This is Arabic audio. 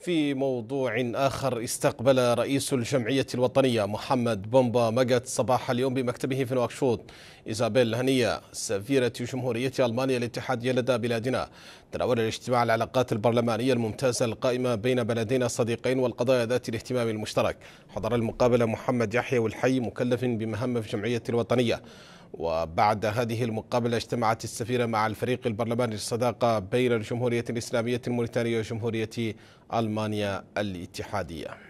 في موضوع آخر استقبل رئيس الجمعية الوطنية محمد بومبا مجد صباح اليوم بمكتبه في نواكشوط إيزابيل هنية سفيرة جمهورية ألمانيا الاتحادية لدى بلادنا تناول الاجتماع العلاقات البرلمانية الممتازة القائمة بين بلدينا الصديقين والقضايا ذات الاهتمام المشترك حضر المقابلة محمد يحيى والحي مكلف بمهمة في الجمعية الوطنية وبعد هذه المقابلة اجتمعت السفيرة مع الفريق البرلماني للصداقة بين الجمهورية الإسلامية الموريتانية وجمهورية ألمانيا الاتحادية